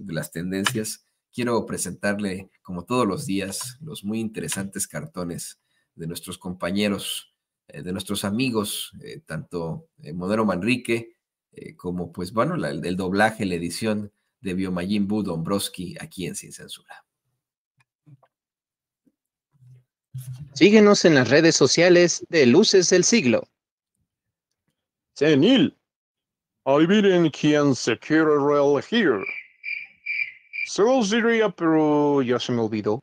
de las tendencias, quiero presentarle, como todos los días, los muy interesantes cartones de nuestros compañeros, eh, de nuestros amigos, eh, tanto eh, Monero Manrique como, pues, bueno, el, doblaje, la edición de Biomayim Bu aquí en Sin Censura. Síguenos en las redes sociales de Luces del Siglo. Senil, quién se quiere reelegir. Solo diría, pero ya se me olvidó.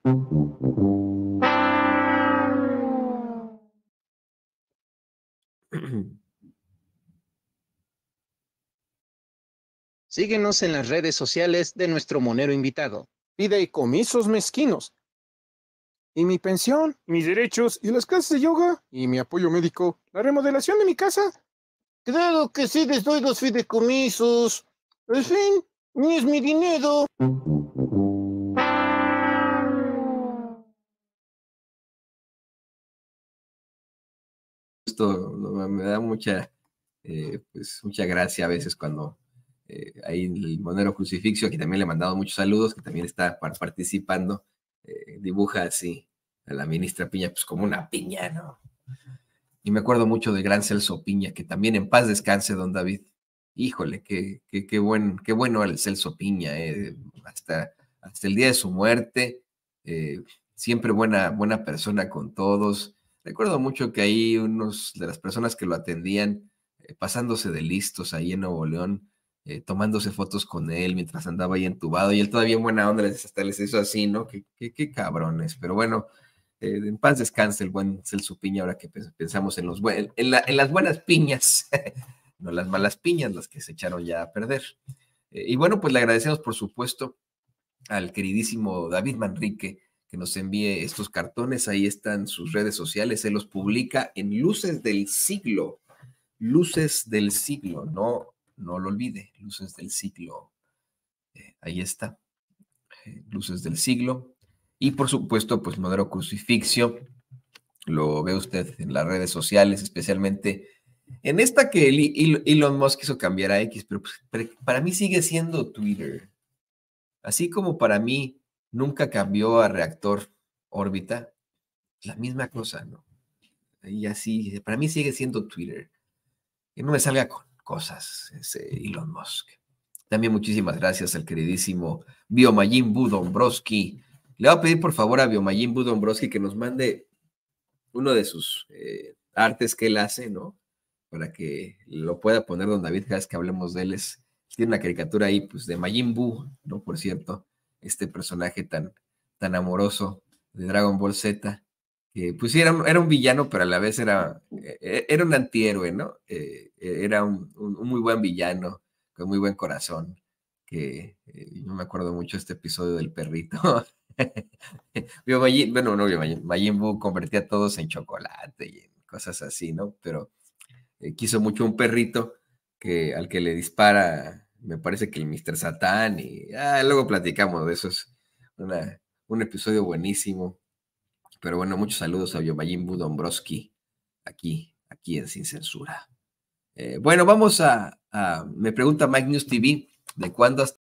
Síguenos en las redes sociales de nuestro monero invitado. Pide comisos mezquinos. Y mi pensión, mis derechos, y las clases de yoga, y mi apoyo médico, la remodelación de mi casa. Claro que sí, les doy los fideicomisos. En fin, ¡Ni es mi dinero! Esto me da mucha, eh, pues, mucha gracia a veces cuando hay eh, ahí el monero crucifixio, que también le he mandado muchos saludos, que también está participando, eh, dibuja así a la ministra Piña, pues como una piña, ¿no? Y me acuerdo mucho de Gran Celso Piña, que también en paz descanse, don David, híjole, qué, qué, qué, buen, qué bueno el Celso Piña, eh, hasta, hasta el día de su muerte, eh, siempre buena, buena persona con todos. Recuerdo mucho que ahí unos de las personas que lo atendían, eh, pasándose de listos ahí en Nuevo León, tomándose fotos con él mientras andaba ahí entubado, y él todavía en buena onda les, hasta les hizo así, ¿no? Qué, qué, cabrones, pero bueno. en paz descanse el buen Celso Piña, ahora que pensamos en, los buen, en las buenas piñas no las malas piñas, las que se echaron ya a perder. Eh, y bueno, pues le agradecemos, por supuesto, al queridísimo David Manrique que nos envíe estos cartones. Ahí están sus redes sociales. Él los publica en Luces del Siglo. Luces del Siglo, no, no lo olvide. Luces del Siglo. Eh, ahí está. Eh, Luces del Siglo. Y por supuesto, pues Madero Crucifixio. Lo ve usted en las redes sociales, especialmente en esta que Elon Musk quiso cambiar a X, pero pues, para mí sigue siendo Twitter. Así como para mí nunca cambió a reactor órbita, la misma cosa, ¿no? Y así, para mí sigue siendo Twitter. Que no me salga con cosas ese Elon Musk. También muchísimas gracias al queridísimo Biomayim Budombroski. Le voy a pedir por favor a Biomayim Budombroski que nos mande uno de sus eh, artes que él hace, ¿no? para que lo pueda poner don David cada que hablemos de él. tiene una caricatura ahí, pues, de Majin Buu, ¿no? Por cierto, este personaje tan, tan amoroso de Dragon Ball Z, que pues sí, era un, villano, pero a la vez era, eh, eh, era un antihéroe, ¿no? Eh, era un, muy buen villano, con muy buen corazón, que no me acuerdo mucho este episodio del perrito. bueno, no, Majin Buu convertía a todos en chocolate y cosas así, ¿no? Pero eh, quiso mucho un perrito que, al que le dispara, me parece que el Mr. Satán, y ah, luego platicamos de eso, es un episodio buenísimo. Pero bueno, muchos saludos a Yomayim Budombrowski, aquí, aquí en Sin Censura. Eh, bueno, vamos a, me pregunta Mike News TV, ¿de cuándo hasta...